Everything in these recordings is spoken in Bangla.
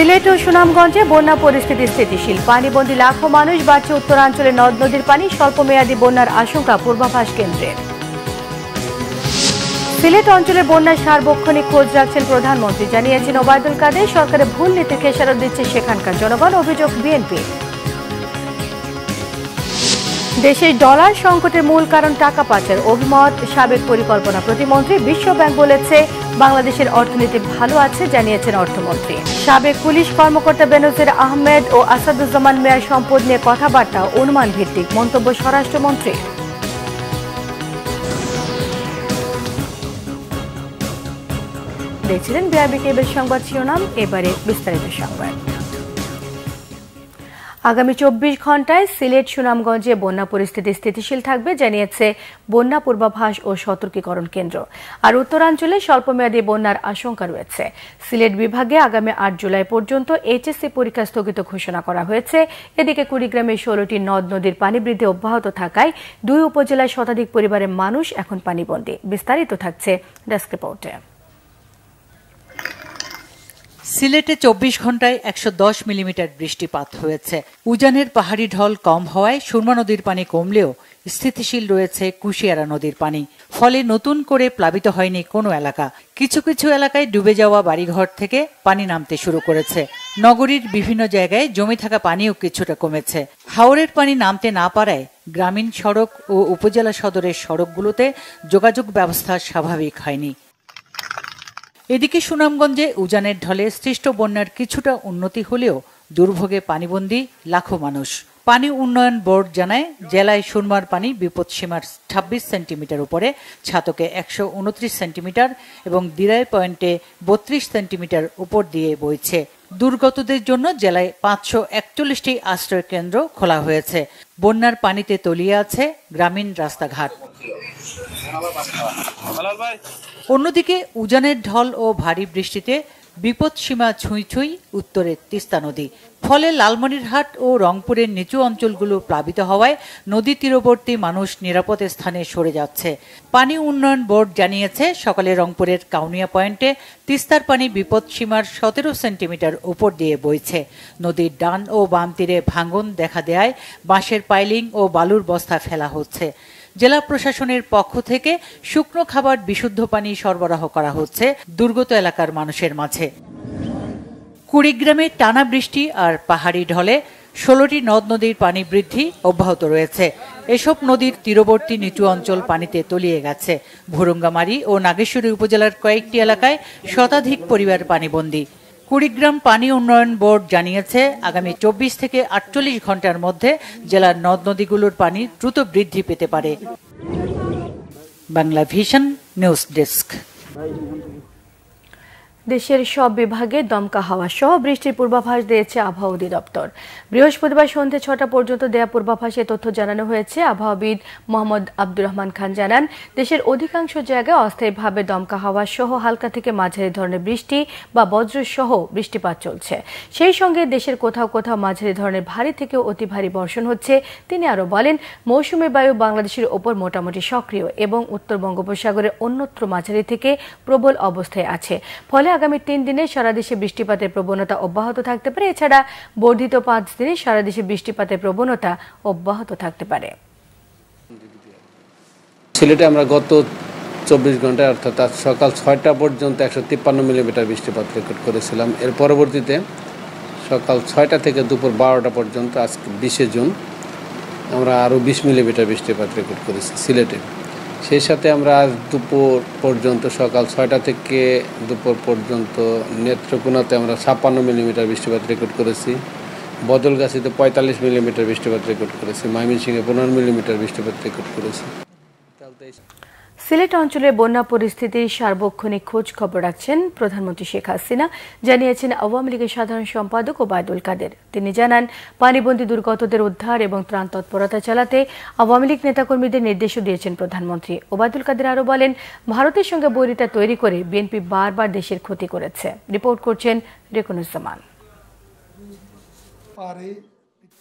সিলেট ও সুনামগঞ্জে বন্যা পরিস্থিতি স্থিতিশীল পানিবন্দী লাখো মানুষ বাড়ছে উত্তরাঞ্চলে নদ নদীর পানি স্বল্পমেয়াদী বন্যার আশঙ্কা পূর্বাভাস কেন্দ্রে সিলেট অঞ্চলে বন্যার সার্বক্ষণিক খোঁজ রাখছেন প্রধানমন্ত্রী জানিয়েছেন ওবায়দুল কাদের সরকারের ভুল নীতি খেসারত দিচ্ছে সেখানকার জনগণ অভিযোগ বিএনপির দেশের ডলার সংকটের মূল কারণ টাকা পাচার অভিমত সাবেক পরিকল্পনা প্রতিমন্ত্রী বিশ্ব ব্যাংক বলেছে বাংলাদেশের অর্থনীতি ভালো আছে জানিয়েছেন অর্থমন্ত্রী সাবেক পুলিশ কর্মকর্তা বেনজির আহমেদ ও আসাদুজ্জামান মেয়ার সম্পদ নিয়ে কথাবার্তা অনুমান ভিত্তিক মন্তব্য স্বরাষ্ট্রমন্ত্রী দেখছিলেন বিআরবি কেবের সংবাদ শিরোনাম এবারে বিস্তারিত সংবাদ আগামী চব্বিশ ঘন্টায় সিলেট সুনামগঞ্জে বন্যা পরিস্থিতি স্থিতিশীল থাকবে জানিয়েছে বন্যা পূর্বাভাস ও সতর্কীকরণ কেন্দ্র আর উত্তরাঞ্চলে স্বল্পমেয়াদী বন্যার আশঙ্কা রয়েছে সিলেট বিভাগে আগামী আট জুলাই পর্যন্ত এইচএসসি পরীক্ষা স্থগিত ঘোষণা করা হয়েছে এদিকে কুড়িগ্রামে ষোলোটি নদ নদীর পানি বৃদ্ধি অব্যাহত থাকায় দুই উপজেলায় শতাধিক পরিবারের মানুষ এখন পানিবন্দী বিস্তারিত থাকছে ডেস্ক রিপোর্টে সিলেটে চব্বিশ ঘন্টায় একশো দশ মিলিমিটার বৃষ্টিপাত হয়েছে উজানের পাহাড়ি ঢল কম হওয়ায় সুরমা নদীর পানি কমলেও স্থিতিশীল রয়েছে কুশিয়ারা নদীর পানি ফলে নতুন করে প্লাবিত হয়নি কোনো এলাকা কিছু কিছু এলাকায় ডুবে যাওয়া বাড়িঘর থেকে পানি নামতে শুরু করেছে নগরীর বিভিন্ন জায়গায় জমে থাকা পানিও কিছুটা কমেছে হাওরের পানি নামতে না পারায় গ্রামীণ সড়ক ও উপজেলা সদরের সড়কগুলোতে যোগাযোগ ব্যবস্থা স্বাভাবিক হয়নি এদিকে সুনামগঞ্জে উজানের ঢলে সৃষ্ট বন্যার কিছুটা উন্নতি হলেও দুর্ভোগে পানিবন্দী লাখো মানুষ পানি উন্নয়ন বোর্ড জানায় জেলায় সুরমার পানি বিপদসীমার ছাব্বিশ সেন্টিমিটার উপরে ছাতকে একশো উনত্রিশ সেন্টিমিটার এবং দিরাই পয়েন্টে বত্রিশ সেন্টিমিটার উপর দিয়ে বইছে দুর্গতদের জন্য জেলায় পাঁচশো একচল্লিশটি আশ্রয়কেন্দ্র খোলা হয়েছে বন্যার পানিতে তলিয়ে আছে গ্রামীণ রাস্তাঘাট অন্যদিকে উজানের ঢল ও ভারী বৃষ্টিতে বিপদসীমা ছুঁই ছুঁই উত্তরে তিস্তা নদী ফলে লালমনিরহাট ও রংপুরের নিচু অঞ্চলগুলো প্লাবিত হওয়ায় নদী তীরবর্তী মানুষ নিরাপদ স্থানে সরে যাচ্ছে পানি উন্নয়ন বোর্ড জানিয়েছে সকালে রংপুরের কাউনিয়া পয়েন্টে তিস্তার পানি বিপদসীমার সতেরো সেন্টিমিটার উপর দিয়ে বইছে নদীর ডান ও বাম তীরে ভাঙন দেখা দেয় বাঁশের পাইলিং ও বালুর বস্তা ফেলা হচ্ছে জেলা প্রশাসনের পক্ষ থেকে শুকনো খাবার বিশুদ্ধ পানি সরবরাহ করা হচ্ছে দুর্গত এলাকার মানুষের মাঝে কুড়িগ্রামে টানা বৃষ্টি আর পাহাড়ি ঢলে ষোলোটি নদ নদীর পানি বৃদ্ধি অব্যাহত রয়েছে এসব নদীর তীরবর্তী নিচু অঞ্চল পানিতে তলিয়ে গেছে ভুরুঙ্গামারি ও নাগেশ্বরী উপজেলার কয়েকটি এলাকায় শতাধিক পরিবার পানিবন্দী কুড়িগ্রাম পানি উন্নয়ন বোর্ড জানিয়েছে আগামী চব্বিশ থেকে আটচল্লিশ ঘন্টার মধ্যে জেলার নদ নদীগুলোর পানি দ্রুত বৃদ্ধি পেতে পারে বাংলা ভিশন নিউজ ডেস্ক দেশের সব বিভাগে দমকা হাওয়া সহ বৃষ্টির পূর্বাভাস দিয়েছে আবহাওয়া অধিদপ্তর বৃহস্পতিবার সন্ধ্যে ছটা পর্যন্ত দেয়া পূর্বাভাসে তথ্য জানানো হয়েছে আবহাওয়াবিদ মোহাম্মদ আব্দুর রহমান খান জানান দেশের অধিকাংশ জায়গায় অস্থায়ীভাবে দমকা হাওয়া সহ হালকা থেকে মাঝারি ধরনের বৃষ্টি বা বজ্র সহ বৃষ্টিপাত চলছে সেই সঙ্গে দেশের কোথাও কোথাও মাঝারি ধরনের ভারী থেকেও অতি ভারী বর্ষণ হচ্ছে তিনি আরও বলেন মৌসুমি বায়ু বাংলাদেশের ওপর মোটামুটি সক্রিয় এবং উত্তর বঙ্গোপসাগরের অন্যত্র মাঝারি থেকে প্রবল অবস্থায় আছে ফলে আগামী তিন দিনে সারা দেশে বৃষ্টিপাতের প্রবণতা অব্যাহত থাকতে পারে এছাড়া বর্ধিত পাঁচ দিনে সারা দেশে বৃষ্টিপাতের প্রবণতা অব্যাহত থাকতে পারে সিলেটে আমরা গত চব্বিশ ঘন্টায় অর্থাৎ আজ সকাল ছয়টা পর্যন্ত একশো তিপ্পান্ন মিলিমিটার বৃষ্টিপাত রেকর্ড করেছিলাম এর পরবর্তীতে সকাল ছয়টা থেকে দুপুর বারোটা পর্যন্ত আজকে বিশে জুন আমরা আরও বিশ মিলিমিটার বৃষ্টিপাত রেকর্ড করেছি সিলেটে সেই সাথে আমরা আজ দুপুর পর্যন্ত সকাল ছয়টা থেকে দুপুর পর্যন্ত নেত্রকোনাতে আমরা ছাপ্পান্ন মিলিমিটার বৃষ্টিপাত রেকর্ড করেছি বদলগাছিতে পঁয়তাল্লিশ মিলিমিটার বৃষ্টিপাত রেকর্ড করেছি ময়মনসিংহে পনেরো মিলিমিটার বৃষ্টিপাত রেকর্ড করেছি সিলেট অঞ্চলে বন্যা পরিস্থিতির সার্বক্ষণিক খোঁজ খবর রাখছেন প্রধানমন্ত্রী শেখ হাসিনা জানিয়েছেন আওয়ামী লীগের সাধারণ সম্পাদক ওবায়দুল কাদের তিনি জানান পানিবন্দী দুর্গতদের উদ্ধার এবং ত্রাণ তৎপরতা চালাতে আওয়ামী লীগ নেতাকর্মীদের নির্দেশও দিয়েছেন প্রধানমন্ত্রী ওবায়দুল কাদের আরও বলেন ভারতের সঙ্গে বৈরিতা তৈরি করে বিএনপি বারবার দেশের ক্ষতি করেছে রিপোর্ট করছেন রেকনুজ্জামান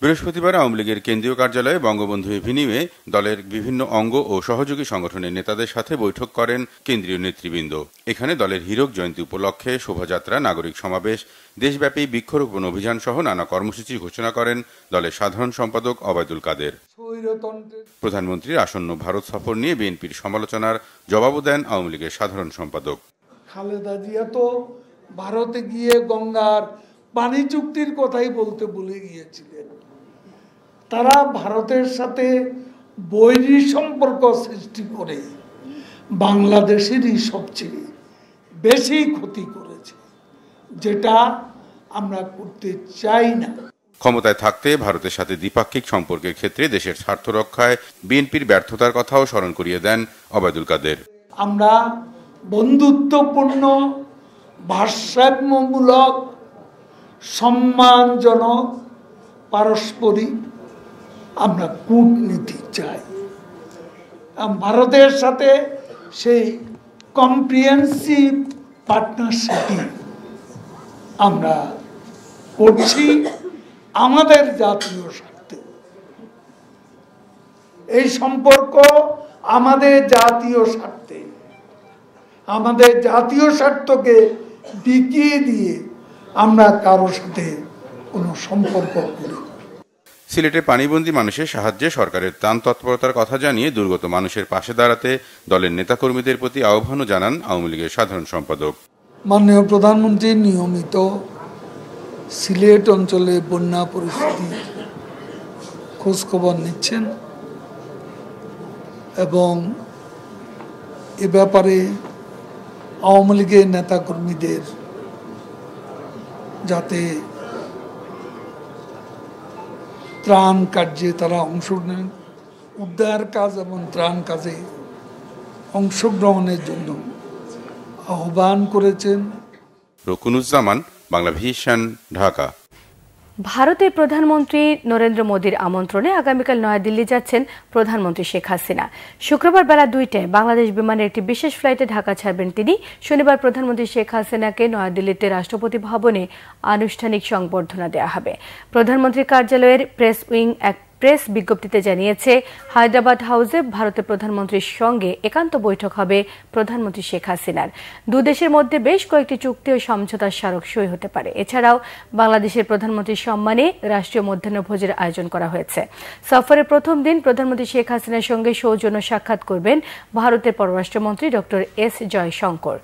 বৃহস্পতিবার আওয়ামী লীগের কেন্দ্রীয় কার্যালয়ে বঙ্গবন্ধু এভিনিউয়ে দলের বিভিন্ন অঙ্গ ও সহযোগী সংগঠনের নেতাদের সাথে বৈঠক করেন কেন্দ্রীয় নেতৃবৃন্দ এখানে দলের হীরক জয়ন্তী উপলক্ষে শোভাযাত্রা নাগরিক সমাবেশ দেশব্যাপী বৃক্ষরোপণ অভিযান সহ নানা কর্মসূচি ঘোষণা করেন দলের সাধারণ সম্পাদক অবায়দুল কাদের প্রধানমন্ত্রীর আসন্ন ভারত সফর নিয়ে বিএনপির সমালোচনার জবাবও দেন আওয়ামী লীগের সাধারণ সম্পাদক খালেদা জিয়া তো ভারতে গিয়ে গঙ্গার পানি চুক্তির কথাই বলতে ভুলে গিয়েছিলেন তারা ভারতের সাথে বৈরী সম্পর্ক সৃষ্টি করে বাংলাদেশেরই সবচেয়ে বেশি ক্ষতি করেছে যেটা আমরা করতে চাই না ক্ষমতায় থাকতে ভারতের সাথে দ্বিপাক্ষিক সম্পর্কের ক্ষেত্রে দেশের স্বার্থ রক্ষায় বিএনপির ব্যর্থতার কথাও স্মরণ করিয়ে দেন অবায়দুল কাদের আমরা বন্ধুত্বপূর্ণ ভারসাম্যমূলক সম্মানজনক পারস্পরিক আমরা কূটনীতি চাই ভারতের সাথে সেই কম্প্রিহেন্সিভ পার্টনারশিপই আমরা করছি আমাদের জাতীয় স্বার্থে এই সম্পর্ক আমাদের জাতীয় স্বার্থে আমাদের জাতীয় স্বার্থকে বিকিয়ে দিয়ে আমরা কারোর সাথে কোনো সম্পর্ক করি সিলেটে পানিবন্দী মানুষের সাহায্যে সরকারের ত্রাণ তৎপরতার কথা জানিয়ে দুর্গত মানুষের পাশে দাঁড়াতে দলের নেতাকর্মীদের প্রতি আহ্বানও জানান আওয়ামী লীগের সাধারণ সম্পাদক মাননীয় প্রধানমন্ত্রী নিয়মিত সিলেট অঞ্চলে বন্যা পরিস্থিতি খোঁজখবর নিচ্ছেন এবং এ ব্যাপারে আওয়ামী লীগের নেতাকর্মীদের যাতে ত্রাণ কার্যে তারা অংশ নেন উদ্ধার কাজ এবং ত্রাণ কাজে অংশগ্রহণের জন্য আহ্বান করেছেন রকুনুজ্জামান বাংলা ভিশন ঢাকা ভারতের প্রধানমন্ত্রী নরেন্দ্র মোদীর আমন্ত্রণে আগামীকাল নয়াদিল্লি যাচ্ছেন প্রধানমন্ত্রী শেখ হাসিনা শুক্রবার বেলা দুইটায় বাংলাদেশ বিমানের একটি বিশেষ ফ্লাইটে ঢাকা ছাড়বেন তিনি শনিবার প্রধানমন্ত্রী শেখ হাসিনাকে নয়াদিল্লিতে রাষ্ট্রপতি ভবনে আনুষ্ঠানিক সংবর্ধনা দেওয়া হবে প্রধানমন্ত্রী কার্যালয়ের প্রেস উইং এক প্রেস বিজ্ঞপ্তিতে জানিয়েছে হায়দ্রাবাদ হাউসে ভারতের প্রধানমন্ত্রীর সঙ্গে একান্ত বৈঠক হবে প্রধানমন্ত্রী শেখ হাসিনার দুদেশের মধ্যে বেশ কয়েকটি চুক্তি ও সমঝোতার স্মারক সই হতে পারে এছাড়াও বাংলাদেশের প্রধানমন্ত্রীর সম্মানে রাষ্ট্রীয় মধ্যাহ্নভোজের আয়োজন করা হয়েছে সফরের প্রথম দিন প্রধানমন্ত্রী শেখ হাসিনার সঙ্গে সৌজন্য সাক্ষাৎ করবেন ভারতের পররাষ্ট্রমন্ত্রী ড এস জয়শঙ্কর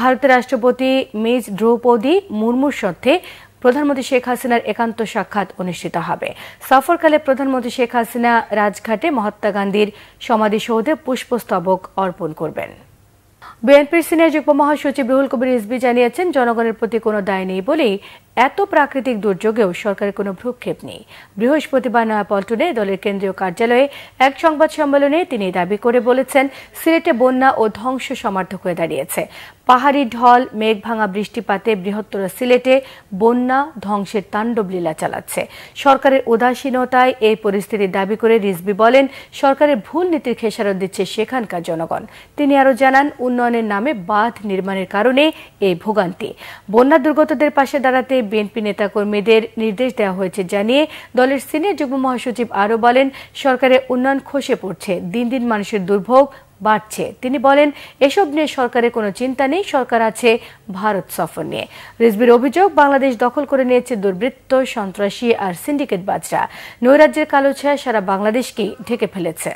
ভারতের রাষ্ট্রপতি মিজ দ্রৌপদী মুর্মুর সাথে প্রধানমন্ত্রী শেখ হাসিনার একান্ত সাক্ষাৎ অনুষ্ঠিত হবে সফরকালে প্রধানমন্ত্রী শেখ হাসিনা রাজঘাটে মহাত্মা গান্ধীর সমাধিসৌধে পুষ্পস্তবক অর্পণ করবেন বিএনপির সিনিয়র যুগ্ম মহাসচিব রুহুল কবির ইসবি জানিয়েছেন জনগণের প্রতি কোনো দায় নেই বলেই এত প্রাকৃতিক দুর্যোগেও সরকারের কোনো ভ্রুক্ষেপ নেই বৃহস্পতিবার নয়াপল্টনে দলের কেন্দ্রীয় কার্যালয়ে এক সংবাদ সম্মেলনে তিনি দাবি করে বলেছেন সিলেটে বন্যা ও ধ্বংস সমার্থক হয়ে দাঁড়িয়েছে পাহাড়ি ঢল মেঘ ভাঙা বৃষ্টিপাতে বৃহত্তর সিলেটে বন্যা ধ্বংসের তাণ্ডব লীলা চালাচ্ছে সরকারের উদাসীনতায় এই পরিস্থিতি দাবি করে রিজবি বলেন সরকারের ভুল নীতির খেসারত দিচ্ছে সেখানকার জনগণ তিনি আরও জানান উন্নয়নের নামে বাঁধ নির্মাণের কারণে এই ভোগান্তি বন্যা দুর্গতদের পাশে দাঁড়াতে বিএনপি নেতাকর্মীদের নির্দেশ দেওয়া হয়েছে জানিয়ে দলের সিনিয়র যুগ্ম মহাসচিব আরও বলেন সরকারের উন্নয়ন খসে পড়ছে দিন দিন মানুষের দুর্ভোগ বাড়ছে তিনি বলেন এসব নিয়ে সরকারের কোনো চিন্তা নেই সরকার আছে ভারত সফর নিয়ে রিজবির অভিযোগ বাংলাদেশ দখল করে নিয়েছে দুর্বৃত্ত সন্ত্রাসী আর সিন্ডিকেট বাজরা নৈরাজ্যের কালো ছায়া সারা বাংলাদেশকেই ঢেকে ফেলেছে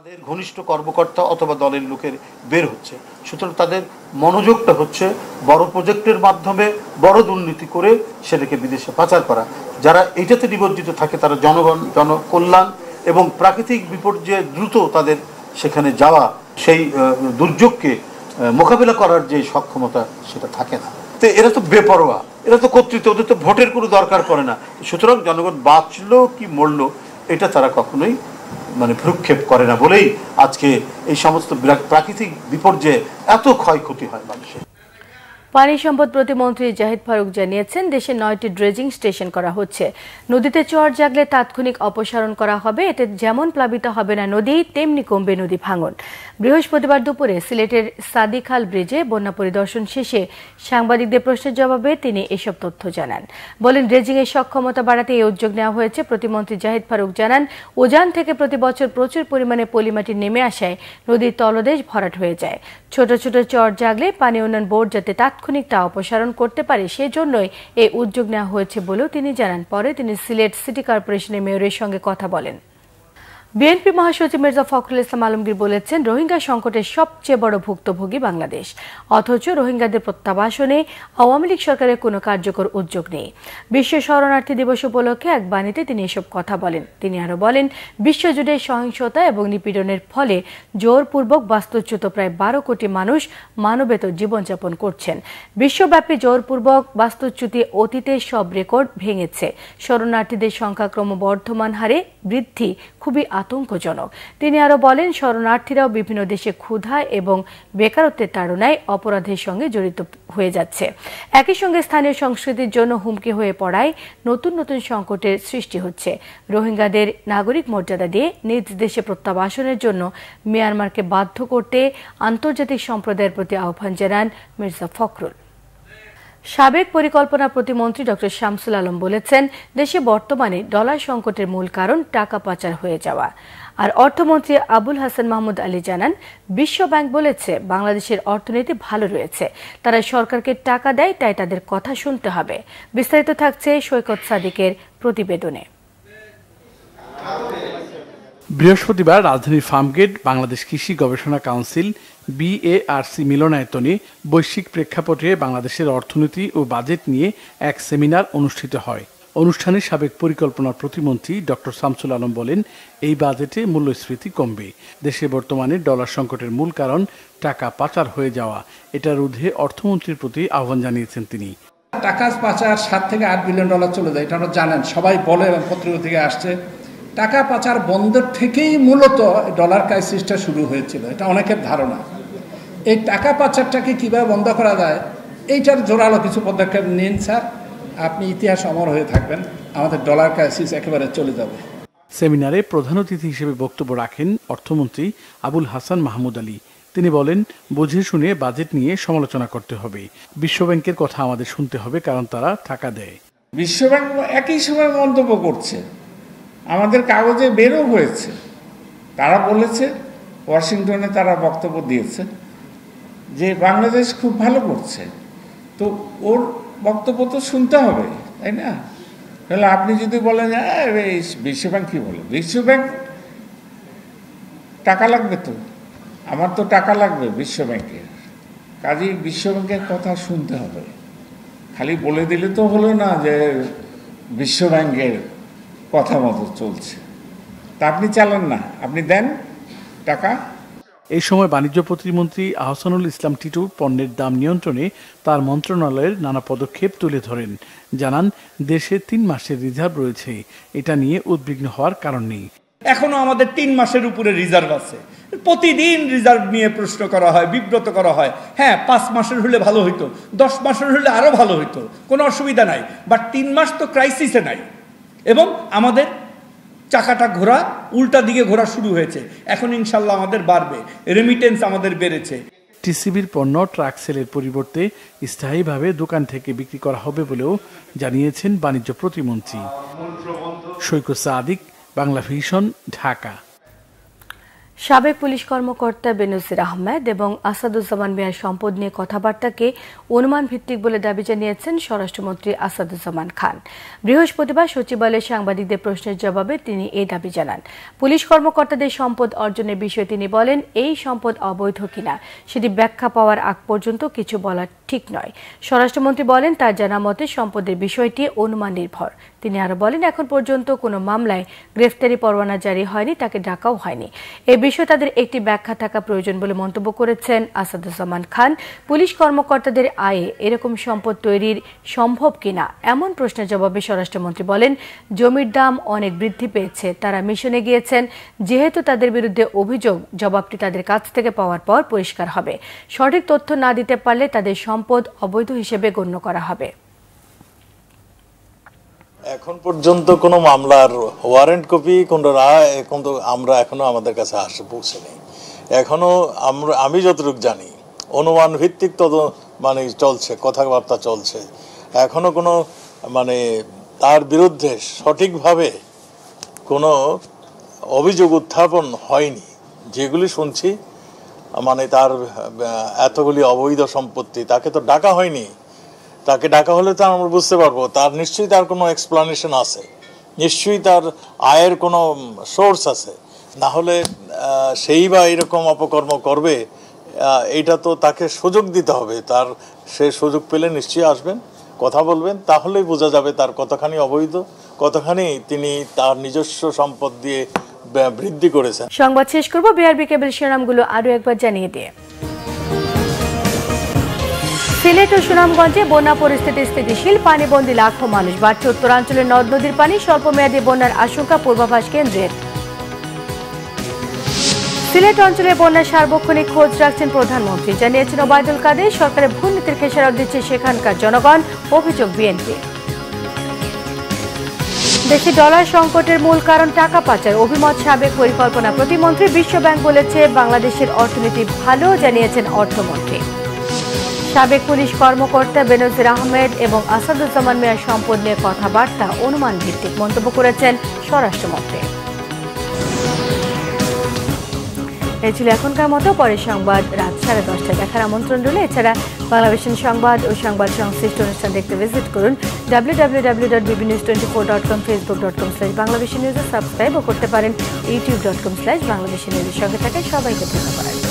তাদের ঘনিষ্ঠ কর্মকর্তা অথবা দলের লোকের বের হচ্ছে সুতরাং তাদের মনোযোগটা হচ্ছে বড় প্রজেক্টের মাধ্যমে বড় দুর্নীতি করে সেটাকে বিদেশে পাচার করা যারা এটাতে নিবজ্জিত থাকে তারা জনগণ জনকল্যাণ এবং প্রাকৃতিক বিপর্যয়ে দ্রুত তাদের সেখানে যাওয়া সেই দুর্যোগকে মোকাবিলা করার যে সক্ষমতা সেটা থাকে না তো এরা তো বেপরোয়া এরা তো কর্তৃত্ব ওদের তো ভোটের কোনো দরকার করে না সুতরাং জনগণ বাঁচলো কি মরলো এটা তারা কখনোই মানে ভ্রুক্ষেপ করে না বলেই আজকে এই সমস্ত প্রাকৃতিক বিপর্যয়ে এত ক্ষয়ক্ষতি হয় মানুষের পানি সম্পদ প্রতিমন্ত্রী জাহিদ ফারুক জানিয়েছেন দেশে নয়টি ড্রেজিং স্টেশন করা হচ্ছে নদীতে চর জাগলে তাৎক্ষণিক অপসারণ করা হবে এতে যেমন প্লাবিত হবে না নদী তেমনি কমবে নদী ভাঙন বৃহস্পতিবার দুপুরে সিলেটের সাদিখাল ব্রিজে বন্যা পরিদর্শন শেষে সাংবাদিকদের প্রশ্নের জবাবে তিনি এসব তথ্য জানান বলেন ড্রেজিং এর সক্ষমতা বাড়াতে এই উদ্যোগ নেওয়া হয়েছে প্রতিমন্ত্রী জাহিদ ফারুক জানান উজান থেকে প্রতি বছর প্রচুর পরিমাণে পলিমাটি নেমে আসায় নদীর তলদেশ ভরাট হয়ে যায় ছোট ছোট চর জাগলে পানি উন্নয়ন বোর্ড যাতে তাৎক্ষণিক তাৎক্ষণিক তা অপসারণ করতে পারে সেজন্যই এই উদ্যোগ নেওয়া হয়েছে বলেও তিনি জানান পরে তিনি সিলেট সিটি কর্পোরেশনের মেয়রের সঙ্গে কথা বলেন বিএনপি মহাসচিব মির্জা ফখরুল ইসলাম আলমগীর বলেছেন রোহিঙ্গা সংকটের সবচেয়ে বড় ভুক্তভোগী বাংলাদেশ অথচ রোহিঙ্গাদের প্রত্যাবাসনে আওয়ামী লীগ সরকারের কোনো কার্যকর উদ্যোগ নেই বিশ্ব শরণার্থী দিবস উপলক্ষে এক বাণীতে তিনি এসব কথা বলেন তিনি আরও বলেন বিশ্বজুড়ে সহিংসতা এবং নিপীড়নের ফলে জোরপূর্বক বাস্তুচ্যুত প্রায় বারো কোটি মানুষ মানবেত জীবনযাপন করছেন বিশ্বব্যাপী জোরপূর্বক বাস্তুচ্যুতি অতীতের সব রেকর্ড ভেঙেছে শরণার্থীদের সংখ্যা ক্রমবর্ধমান হারে বৃদ্ধি খুবই আতঙ্কজনক তিনি আরো বলেন শরণার্থীরাও বিভিন্ন দেশে ক্ষুধা এবং বেকারত্বের তাড়নায় অপরাধের সঙ্গে জড়িত হয়ে যাচ্ছে একই সঙ্গে স্থানীয় সংস্কৃতির জন্য হুমকি হয়ে পড়ায় নতুন নতুন সংকটের সৃষ্টি হচ্ছে রোহিঙ্গাদের নাগরিক মর্যাদা দিয়ে নিজ দেশে প্রত্যাবাসনের জন্য মিয়ানমারকে বাধ্য করতে আন্তর্জাতিক সম্প্রদায়ের প্রতি আহ্বান জানান মির্জা ফখরুল সাবেক পরিকল্পনা প্রতিমন্ত্রী ডক্টর শামসুল আলম বলেছেন দেশে বর্তমানে ডলার সংকটের মূল কারণ টাকা পাচার হয়ে যাওয়া আর অর্থমন্ত্রী আবুল হাসান মাহমুদ আলী জানান বিশ্ব ব্যাংক বলেছে বাংলাদেশের অর্থনীতি ভালো রয়েছে তারা সরকারকে টাকা দেয় তাই তাদের কথা শুনতে হবে বিস্তারিত থাকছে সৈকত সাদিকের প্রতিবেদনে বৃহস্পতিবার রাজধানীর ফার্মগেট বাংলাদেশ কৃষি গবেষণা কাউন্সিল বিএআরসি মিলনায়তনে বৈশ্বিক প্রেক্ষাপটে বাংলাদেশের অর্থনীতি ও বাজেট নিয়ে এক সেমিনার অনুষ্ঠিত হয় অনুষ্ঠানে সাবেক পরিকল্পনা প্রতিমন্ত্রী ডক্টর শামসুল আলম বলেন এই বাজেটে মূল্যস্ফীতি কমবে দেশে বর্তমানে ডলার সংকটের মূল কারণ টাকা পাচার হয়ে যাওয়া এটা রোধে অর্থমন্ত্রীর প্রতি আহ্বান জানিয়েছেন তিনি টাকা পাচার সাত থেকে আট বিলিয়ন ডলার চলে যায় এটা আমরা জানেন সবাই বলে এবং পত্রিকা থেকে আসছে টাকা পাচার বন্ধের থেকেই মূলত ডলার ক্রাইসিসটা শুরু হয়েছিল এটা অনেকের ধারণা এই টাকা পাচারটাকে কীভাবে বন্ধ করা যায় এইটার জোরালো কিছু পদক্ষেপ নিন স্যার আপনি ইতিহাস অমর হয়ে থাকবেন আমাদের ডলার ক্রাইসিস একেবারে চলে যাবে সেমিনারে প্রধান অতিথি হিসেবে বক্তব্য রাখেন অর্থমন্ত্রী আবুল হাসান মাহমুদ আলী তিনি বলেন বুঝে শুনে বাজেট নিয়ে সমালোচনা করতে হবে বিশ্বব্যাংকের কথা আমাদের শুনতে হবে কারণ তারা টাকা দেয় বিশ্বব্যাংক একই সময় মন্তব্য করছে আমাদের কাগজে বেরও হয়েছে তারা বলেছে ওয়াশিংটনে তারা বক্তব্য দিয়েছে যে বাংলাদেশ খুব ভালো করছে তো ওর বক্তব্য তো শুনতে হবে তাই না তাহলে আপনি যদি বলেন বিশ্বব্যাংক কী বলে বিশ্বব্যাংক টাকা লাগবে তো আমার তো টাকা লাগবে বিশ্বব্যাংকের কাজেই বিশ্বব্যাংকের কথা শুনতে হবে খালি বলে দিলে তো হলো না যে বিশ্বব্যাংকের কথা মতো চলছে তা আপনি চালান না আপনি দেন টাকা এই সময় বাণিজ্য প্রতিমন্ত্রী আহসানুল ইসলাম টিটু পণ্যের দাম নিয়ন্ত্রণে তার মন্ত্রণালয়ের নানা পদক্ষেপ তুলে ধরেন জানান দেশে তিন মাসের রিজার্ভ রয়েছে এটা নিয়ে উদ্বিগ্ন হওয়ার কারণ নেই এখনো আমাদের তিন মাসের উপরে রিজার্ভ আছে প্রতিদিন রিজার্ভ নিয়ে প্রশ্ন করা হয় বিব্রত করা হয় হ্যাঁ পাঁচ মাসের হলে ভালো হইতো দশ মাসের হলে আরও ভালো হইতো কোনো অসুবিধা নাই বাট তিন মাস তো ক্রাইসিসে নাই এবং আমাদের চাকাটা ঘোরা উল্টা দিকে ঘোরা শুরু হয়েছে এখন ইনশাল্লাহ আমাদের বাড়বে রেমিটেন্স আমাদের বেড়েছে টিসিবির পণ্য ট্রাক সেলের পরিবর্তে স্থায়ীভাবে দোকান থেকে বিক্রি করা হবে বলেও জানিয়েছেন বাণিজ্য প্রতিমন্ত্রী সৈকত সাদিক বাংলা ভিশন ঢাকা সাবেক পুলিশ কর্মকর্তা বেনজির আহমেদ এবং আসাদুজ্জামান মিয়ার সম্পদ নিয়ে কথাবার্তাকে অনুমান ভিত্তিক বলে দাবি জানিয়েছেন স্বরাষ্ট্রমন্ত্রী আসাদুজ্জামান খান বৃহস্পতিবার সচিবালয়ে সাংবাদিকদের প্রশ্নের জবাবে তিনি এই দাবি জানান পুলিশ কর্মকর্তাদের সম্পদ অর্জনের বিষয়ে তিনি বলেন এই সম্পদ অবৈধ কিনা সেটি ব্যাখ্যা পাওয়ার আগ পর্যন্ত কিছু বলা ঠিক নয় স্বরাষ্ট্রমন্ত্রী বলেন তার জানা মতে সম্পদের বিষয়টি অনুমান নির্ভর তিনি আরো বলেন এখন পর্যন্ত কোনো মামলায় গ্রেফতারি পরোয়ানা জারি হয়নি তাকে ডাকাও হয়নি এ বিষয়ে তাদের একটি ব্যাখ্যা থাকা প্রয়োজন বলে মন্তব্য করেছেন আসাদুজ্জামান খান পুলিশ কর্মকর্তাদের আয়ে এরকম সম্পদ তৈরির সম্ভব কিনা এমন প্রশ্নের জবাবে স্বরাষ্ট্রমন্ত্রী বলেন জমির দাম অনেক বৃদ্ধি পেয়েছে তারা মিশনে গিয়েছেন যেহেতু তাদের বিরুদ্ধে অভিযোগ জবাবটি তাদের কাছ থেকে পাওয়ার পর পরিষ্কার হবে সঠিক তথ্য না দিতে পারলে তাদের সম্পদ অবৈধ হিসেবে গণ্য করা হবে এখন পর্যন্ত কোনো মামলার ওয়ারেন্ট কপি কোনো রায় তো আমরা এখনো আমাদের কাছে আসে পৌঁছে নেই এখনো আমরা আমি যতটুকু জানি অনুমান ভিত্তিক তত মানে চলছে কথাবার্তা চলছে এখনো কোনো মানে তার বিরুদ্ধে সঠিকভাবে কোনো অভিযোগ উত্থাপন হয়নি যেগুলি শুনছি মানে তার এতগুলি অবৈধ সম্পত্তি তাকে তো ডাকা হয়নি তাকে ডাকা হলে তো আমরা বুঝতে পারবো তার নিশ্চয়ই তার কোনো এক্সপ্লানেশন আছে নিশ্চয়ই তার আয়ের কোনো সোর্স আছে না হলে সেই বা এরকম অপকর্ম করবে এইটা তো তাকে সুযোগ দিতে হবে তার সে সুযোগ পেলে নিশ্চয়ই আসবেন কথা বলবেন তাহলেই বোঝা যাবে তার কতখানি অবৈধ কতখানি তিনি তার নিজস্ব সম্পদ দিয়ে বৃদ্ধি করেছেন সংবাদ শেষ করবো বিআরবি কেবল শিরোনামগুলো আরও একবার জানিয়ে দিয়ে সিলেট ও সুনামগঞ্জে বন্যা পরিস্থিতি স্থিতিশীল পানিবন্দী লাখো মানুষ বাড়ছে উত্তরাঞ্চলের নদ নদীর পানি স্বল্পমেয়াদী বন্যার আশঙ্কা পূর্বাভাস কেন্দ্রের সিলেট অঞ্চলে বন্যার সার্বক্ষণিক খোঁজ রাখছেন প্রধানমন্ত্রী জানিয়েছেন ওবায়দুল কাদের সরকারের ভুল নীতির খেসারত দিচ্ছে সেখানকার জনগণ অভিযোগ বিএনপি দেশে ডলার সংকটের মূল কারণ টাকা পাচার অভিমত সাবেক পরিকল্পনা প্রতিমন্ত্রী বিশ্বব্যাংক বলেছে বাংলাদেশের অর্থনীতি ভালো জানিয়েছেন অর্থমন্ত্রী সাবেক পুলিশ কর্মকর্তা বেনজির আহমেদ এবং আসাদুজ্জামান মিয়ার সম্পদ নিয়ে কথাবার্তা অনুমান ভিত্তিক মন্তব্য করেছেন স্বরাষ্ট্রমন্ত্রী এ ছিল এখনকার মতো পরে সংবাদ রাত সাড়ে দশটায় দেখার আমন্ত্রণ রইল এছাড়া বাংলাদেশের সংবাদ ও সংবাদ সংশ্লিষ্ট অনুষ্ঠান দেখতে ভিজিট করুন W W W dot BB news twenty four dot com Facebook dot com নিউজে করতে পারেন YouTube dot com slash Bangladeshi নিউজের সঙ্গে থাকায় সবাইকে ধন্যবাদ